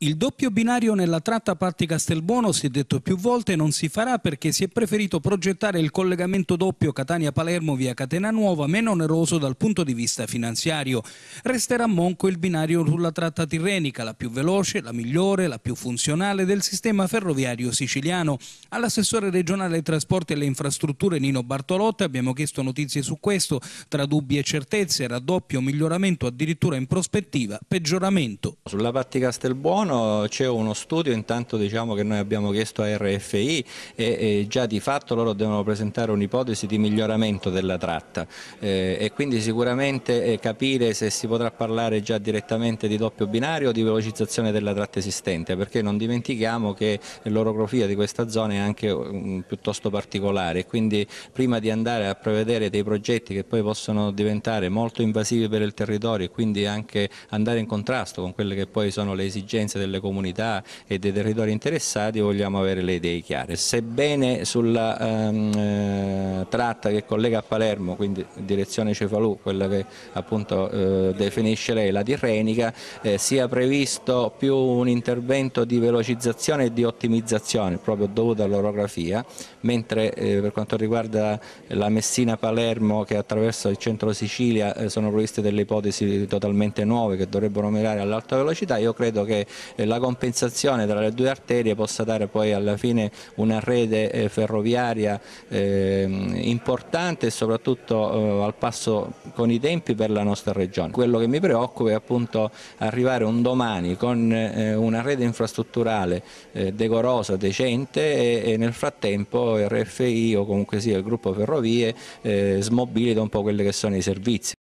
Il doppio binario nella tratta Parti Castelbuono, si è detto più volte, non si farà perché si è preferito progettare il collegamento doppio Catania-Palermo via Catena Nuova meno oneroso dal punto di vista finanziario. Resterà monco il binario sulla tratta tirrenica, la più veloce, la migliore, la più funzionale del sistema ferroviario siciliano. All'assessore regionale ai trasporti e alle infrastrutture Nino Bartolotta abbiamo chiesto notizie su questo, tra dubbi e certezze, raddoppio, miglioramento, addirittura in prospettiva, peggioramento. Sulla Parti Castelbuono sono, c'è uno studio intanto diciamo, che noi abbiamo chiesto a RFI e, e già di fatto loro devono presentare un'ipotesi di miglioramento della tratta eh, e quindi sicuramente eh, capire se si potrà parlare già direttamente di doppio binario o di velocizzazione della tratta esistente perché non dimentichiamo che l'orografia di questa zona è anche um, piuttosto particolare quindi prima di andare a prevedere dei progetti che poi possono diventare molto invasivi per il territorio e quindi anche andare in contrasto con quelle che poi sono le esigenze esigenze delle comunità e dei territori interessati vogliamo avere le idee chiare. Sebbene sulla ehm, eh, tratta che collega a Palermo, quindi direzione Cefalù, quella che appunto eh, definisce lei la Tirrenica, eh, sia previsto più un intervento di velocizzazione e di ottimizzazione proprio dovuto all'orografia, mentre eh, per quanto riguarda la Messina-Palermo che attraverso il centro Sicilia eh, sono previste delle ipotesi totalmente nuove che dovrebbero mirare all'alta velocità, io credo che eh, la compensazione tra le due arterie possa dare poi alla fine una rete eh, ferroviaria ehm, importante e soprattutto eh, al passo con i tempi per la nostra regione. Quello che mi preoccupa è appunto arrivare un domani con una rete infrastrutturale decorosa, decente e nel frattempo RFI o comunque sia il gruppo Ferrovie smobilita un po' quelli che sono i servizi.